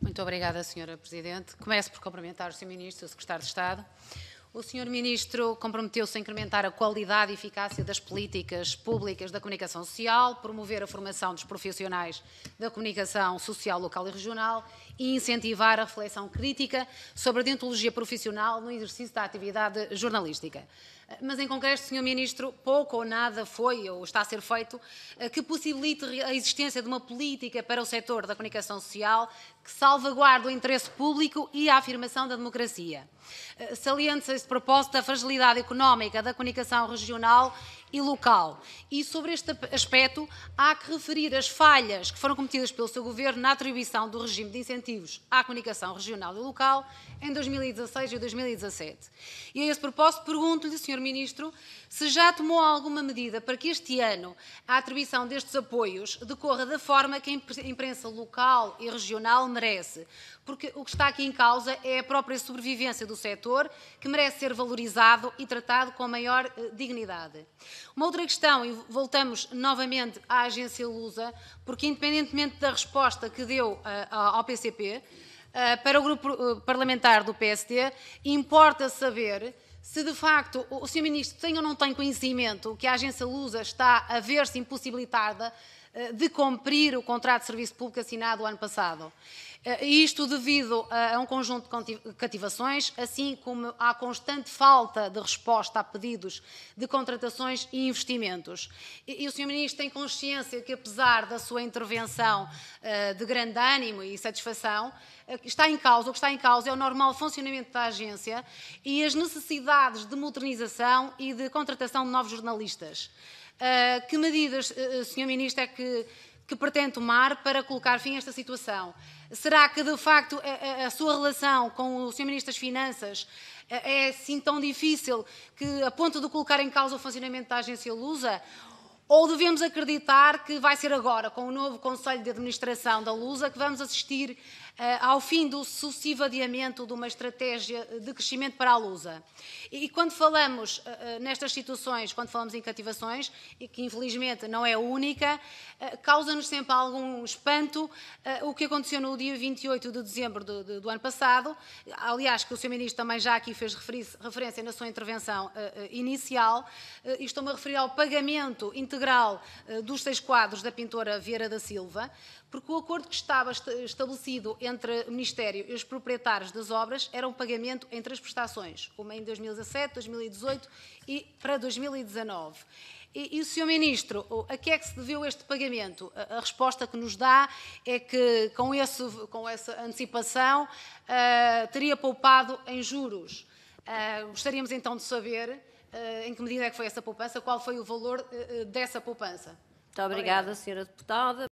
Muito obrigada, Senhora Presidente. Começo por cumprimentar o Sr. Ministro, o Secretário de Estado. O senhor ministro comprometeu-se a incrementar a qualidade e eficácia das políticas públicas da comunicação social, promover a formação dos profissionais da comunicação social local e regional e incentivar a reflexão crítica sobre a deontologia profissional no exercício da atividade jornalística. Mas, em concreto, senhor ministro, pouco ou nada foi ou está a ser feito eh, que possibilite a existência de uma política para o setor da comunicação social que salvaguarde o interesse público e a afirmação da democracia. Eh, saliente-se esse propósito da fragilidade económica da comunicação regional e local. E sobre este aspecto, há que referir as falhas que foram cometidas pelo seu governo na atribuição do regime de incentivos à comunicação regional e local em 2016 e 2017. E a esse propósito, pergunto-lhe, Sr. Ministro, se já tomou alguma medida para que este ano a atribuição destes apoios decorra da forma que a imprensa local e regional merece, porque o que está aqui em causa é a própria sobrevivência do setor, que merece ser valorizado e tratado com maior eh, dignidade. Uma outra questão, e voltamos novamente à agência Lusa, porque independentemente da resposta que deu uh, ao PCP, uh, eh, para o grupo eh, parlamentar do PSD, importa saber se de facto o Sr. Ministro tem ou não tem conhecimento que a agência Lusa está a ver-se impossibilitada eh, de cumprir o contrato de serviço público assinado o ano passado. Eh, isto devido a um conjunto de cativações, assim como à constante falta de resposta a pedidos de contratações e investimentos. E, o Sr. Ministro tem consciência que, apesar da sua intervenção eh, de grande ânimo e satisfação, está em causa, o que está em causa é o normal funcionamento da agência e as necessidades de modernização e de contratação de novos jornalistas. Eh, que medidas, eh, eh, Sr. Ministro, é que, que pretende tomar para colocar fim a esta situação? Será que, de facto, a, a sua relação com o Sr. Ministro das Finanças é assim tão difícil que a ponto de colocar em causa o funcionamento da agência Lusa? Ou devemos acreditar que vai ser agora, com o novo Conselho de Administração da Lusa, que vamos assistir eh, ao fim do sucessivo adiamento de uma estratégia de crescimento para a Lusa. E, quando falamos eh, eh, nestas situações, quando falamos em cativações, e que infelizmente não é única, causa-nos sempre algum espanto o que aconteceu no dia 28 de dezembro do, do ano passado, aliás, que o Sr. Ministro também já aqui fez referência na sua intervenção inicial, e estou-me a referir ao pagamento integral integral eh, dos seis quadros da pintora Vieira da Silva, porque o acordo que estava estabelecido entre o Ministério e os proprietários das obras era um pagamento em três prestações, uma em 2017, 2018 e para 2019. E, e, o Sr. Ministro, a que é que se deveu este pagamento? A, a resposta que nos dá é que com, esse, com essa antecipação uh, teria poupado em juros. Uh, gostaríamos então de saber eh, em que medida é que foi essa poupança, qual foi o valor eh, eh, dessa poupança. Muito obrigada, Obrigada. Senhora Deputada.